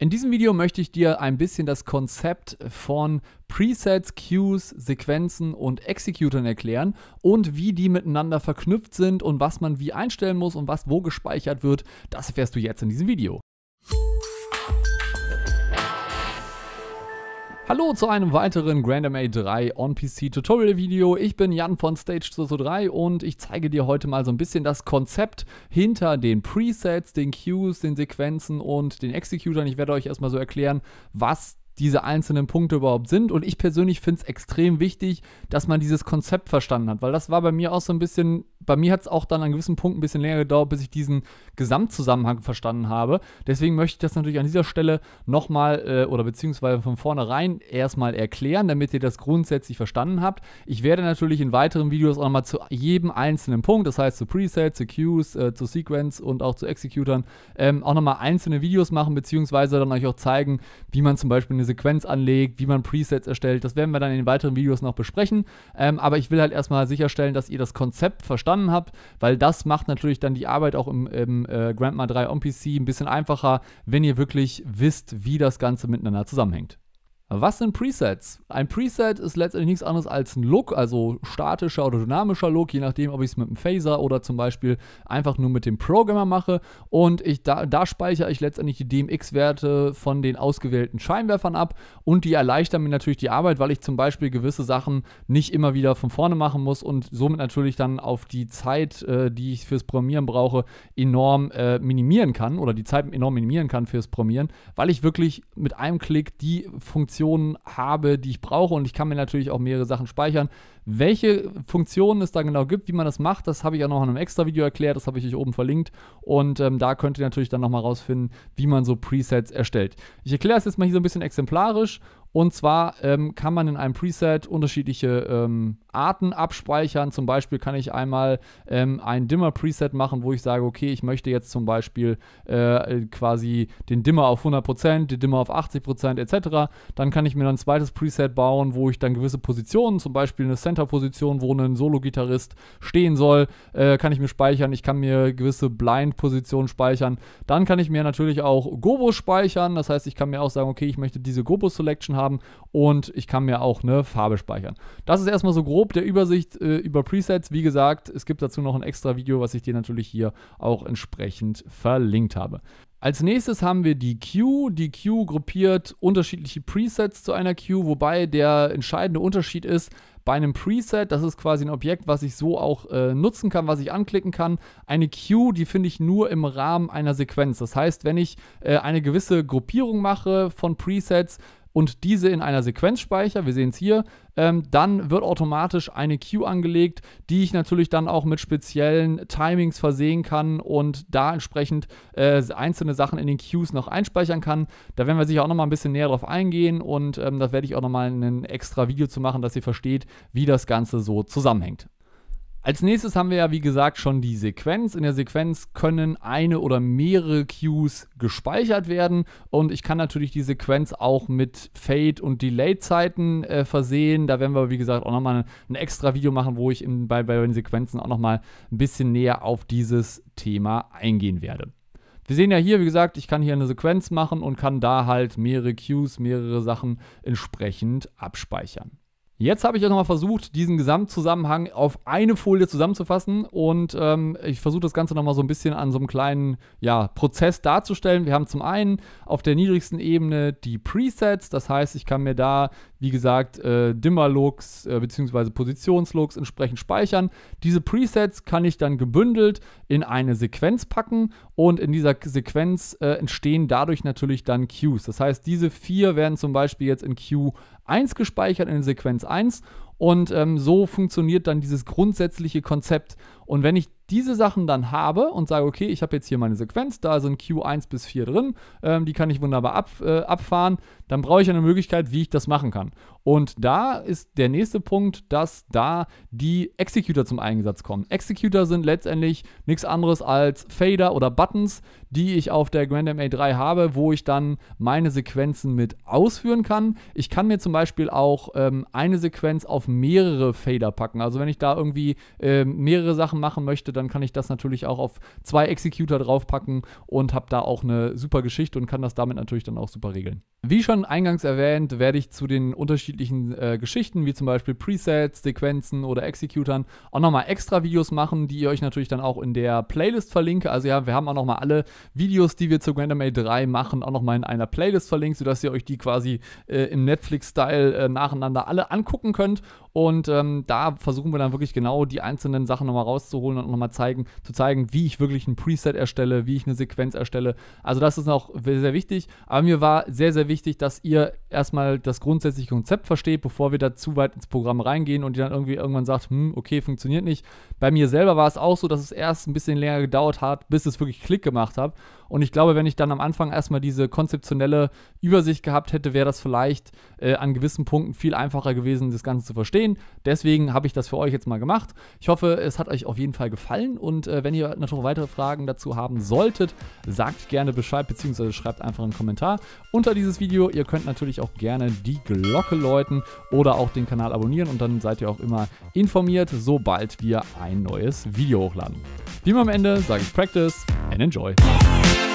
In diesem Video möchte ich dir ein bisschen das Konzept von Presets, Cues, Sequenzen und Executern erklären und wie die miteinander verknüpft sind und was man wie einstellen muss und was wo gespeichert wird, das erfährst du jetzt in diesem Video. Hallo zu einem weiteren Grand MA3 on PC Tutorial Video. Ich bin Jan von Stage 3 und ich zeige dir heute mal so ein bisschen das Konzept hinter den Presets, den Cues, den Sequenzen und den Executern. Ich werde euch erstmal so erklären, was diese einzelnen Punkte überhaupt sind. Und ich persönlich finde es extrem wichtig, dass man dieses Konzept verstanden hat, weil das war bei mir auch so ein bisschen, bei mir hat es auch dann an gewissen Punkten ein bisschen länger gedauert, bis ich diesen Gesamtzusammenhang verstanden habe. Deswegen möchte ich das natürlich an dieser Stelle nochmal äh, oder beziehungsweise von vornherein erstmal erklären, damit ihr das grundsätzlich verstanden habt. Ich werde natürlich in weiteren Videos auch nochmal zu jedem einzelnen Punkt, das heißt zu Presets, zu Cues, äh, zu Sequence und auch zu Executern, ähm, auch nochmal einzelne Videos machen, beziehungsweise dann euch auch zeigen, wie man zum Beispiel eine Sequenz anlegt, wie man Presets erstellt. Das werden wir dann in den weiteren Videos noch besprechen. Ähm, aber ich will halt erstmal sicherstellen, dass ihr das Konzept verstanden habt, weil das macht natürlich dann die Arbeit auch im, im äh, Grandma 3 on PC ein bisschen einfacher, wenn ihr wirklich wisst, wie das Ganze miteinander zusammenhängt. Was sind Presets? Ein Preset ist letztendlich nichts anderes als ein Look, also statischer oder dynamischer Look, je nachdem, ob ich es mit dem Phaser oder zum Beispiel einfach nur mit dem Programmer mache. Und ich, da, da speichere ich letztendlich die DMX-Werte von den ausgewählten Scheinwerfern ab und die erleichtern mir natürlich die Arbeit, weil ich zum Beispiel gewisse Sachen nicht immer wieder von vorne machen muss und somit natürlich dann auf die Zeit, äh, die ich fürs Programmieren brauche, enorm äh, minimieren kann oder die Zeit enorm minimieren kann fürs Programmieren, weil ich wirklich mit einem Klick die Funktion Informationen habe, die ich brauche. Und ich kann mir natürlich auch mehrere Sachen speichern. Welche Funktionen es da genau gibt, wie man das macht, das habe ich ja noch in einem extra Video erklärt. Das habe ich euch oben verlinkt. Und ähm, da könnt ihr natürlich dann nochmal rausfinden, wie man so Presets erstellt. Ich erkläre es jetzt mal hier so ein bisschen exemplarisch. Und zwar ähm, kann man in einem Preset unterschiedliche ähm, Arten abspeichern. Zum Beispiel kann ich einmal ähm, ein Dimmer-Preset machen, wo ich sage, okay, ich möchte jetzt zum Beispiel äh, quasi den Dimmer auf 100%, den Dimmer auf 80% etc. Dann kann ich mir noch ein zweites Preset bauen, wo ich dann gewisse Positionen, zum Beispiel eine Center-Position, wo ein Solo-Gitarrist stehen soll, äh, kann ich mir speichern. Ich kann mir gewisse Blind-Positionen speichern. Dann kann ich mir natürlich auch Gobos speichern. Das heißt, ich kann mir auch sagen, okay, ich möchte diese Gobo-Selection haben und ich kann mir auch eine Farbe speichern. Das ist erstmal so groß grob der Übersicht äh, über Presets. Wie gesagt, es gibt dazu noch ein extra Video, was ich dir natürlich hier auch entsprechend verlinkt habe. Als nächstes haben wir die Queue. Die Queue gruppiert unterschiedliche Presets zu einer Queue, wobei der entscheidende Unterschied ist, bei einem Preset, das ist quasi ein Objekt, was ich so auch äh, nutzen kann, was ich anklicken kann. Eine Queue, die finde ich nur im Rahmen einer Sequenz. Das heißt, wenn ich äh, eine gewisse Gruppierung mache von Presets, und diese in einer Sequenz speichere, wir sehen es hier, ähm, dann wird automatisch eine Queue angelegt, die ich natürlich dann auch mit speziellen Timings versehen kann und da entsprechend äh, einzelne Sachen in den Queues noch einspeichern kann. Da werden wir sicher auch nochmal ein bisschen näher drauf eingehen und ähm, da werde ich auch nochmal ein extra Video zu machen, dass ihr versteht, wie das Ganze so zusammenhängt. Als nächstes haben wir ja, wie gesagt, schon die Sequenz. In der Sequenz können eine oder mehrere Cues gespeichert werden und ich kann natürlich die Sequenz auch mit Fade- und Delay-Zeiten äh, versehen. Da werden wir, wie gesagt, auch nochmal ein extra Video machen, wo ich in, bei, bei den Sequenzen auch nochmal ein bisschen näher auf dieses Thema eingehen werde. Wir sehen ja hier, wie gesagt, ich kann hier eine Sequenz machen und kann da halt mehrere Cues, mehrere Sachen entsprechend abspeichern. Jetzt habe ich auch nochmal versucht, diesen Gesamtzusammenhang auf eine Folie zusammenzufassen und ähm, ich versuche das Ganze nochmal so ein bisschen an so einem kleinen ja, Prozess darzustellen. Wir haben zum einen auf der niedrigsten Ebene die Presets, das heißt, ich kann mir da, wie gesagt, äh, Dimmer-Looks äh, bzw. Positions-Looks entsprechend speichern. Diese Presets kann ich dann gebündelt in eine Sequenz packen und in dieser Sequenz äh, entstehen dadurch natürlich dann Queues. Das heißt, diese vier werden zum Beispiel jetzt in Queue 1 gespeichert, in Sequenz 1 und ähm, so funktioniert dann dieses grundsätzliche Konzept. Und wenn ich diese Sachen dann habe und sage, okay, ich habe jetzt hier meine Sequenz, da sind Q1 bis 4 drin, ähm, die kann ich wunderbar ab, äh, abfahren, dann brauche ich eine Möglichkeit, wie ich das machen kann. Und da ist der nächste Punkt, dass da die Executor zum Einsatz kommen. Executor sind letztendlich nichts anderes als Fader oder Buttons, die ich auf der Grand MA3 habe, wo ich dann meine Sequenzen mit ausführen kann. Ich kann mir zum Beispiel auch ähm, eine Sequenz auf mehrere Fader packen. Also wenn ich da irgendwie ähm, mehrere Sachen machen möchte, dann kann ich das natürlich auch auf zwei Executor draufpacken und habe da auch eine super Geschichte und kann das damit natürlich dann auch super regeln. Wie schon eingangs erwähnt, werde ich zu den unterschiedlichen äh, Geschichten, wie zum Beispiel Presets, Sequenzen oder Executern, auch nochmal extra Videos machen, die ich euch natürlich dann auch in der Playlist verlinke. Also ja, wir haben auch nochmal alle Videos, die wir zu Grand A3 machen, auch nochmal in einer Playlist verlinkt, sodass ihr euch die quasi äh, im Netflix-Style äh, nacheinander alle angucken könnt und ähm, da versuchen wir dann wirklich genau die einzelnen Sachen nochmal rauszuholen und nochmal zeigen, zu zeigen, wie ich wirklich ein Preset erstelle, wie ich eine Sequenz erstelle. Also das ist noch sehr, sehr wichtig. Aber mir war sehr, sehr wichtig, dass ihr erstmal das grundsätzliche Konzept versteht, bevor wir da zu weit ins Programm reingehen und ihr dann irgendwie irgendwann sagt, hm, okay, funktioniert nicht. Bei mir selber war es auch so, dass es erst ein bisschen länger gedauert hat, bis es wirklich Klick gemacht hat. Und ich glaube, wenn ich dann am Anfang erstmal diese konzeptionelle Übersicht gehabt hätte, wäre das vielleicht äh, an gewissen Punkten viel einfacher gewesen, das Ganze zu verstehen. Deswegen habe ich das für euch jetzt mal gemacht. Ich hoffe, es hat euch auf jeden Fall gefallen. Und äh, wenn ihr natürlich weitere Fragen dazu haben solltet, sagt gerne Bescheid bzw. schreibt einfach einen Kommentar unter dieses Video. Ihr könnt natürlich auch gerne die Glocke läuten oder auch den Kanal abonnieren und dann seid ihr auch immer informiert, sobald wir ein neues Video hochladen. Wie immer am Ende sage ich Practice. and enjoy.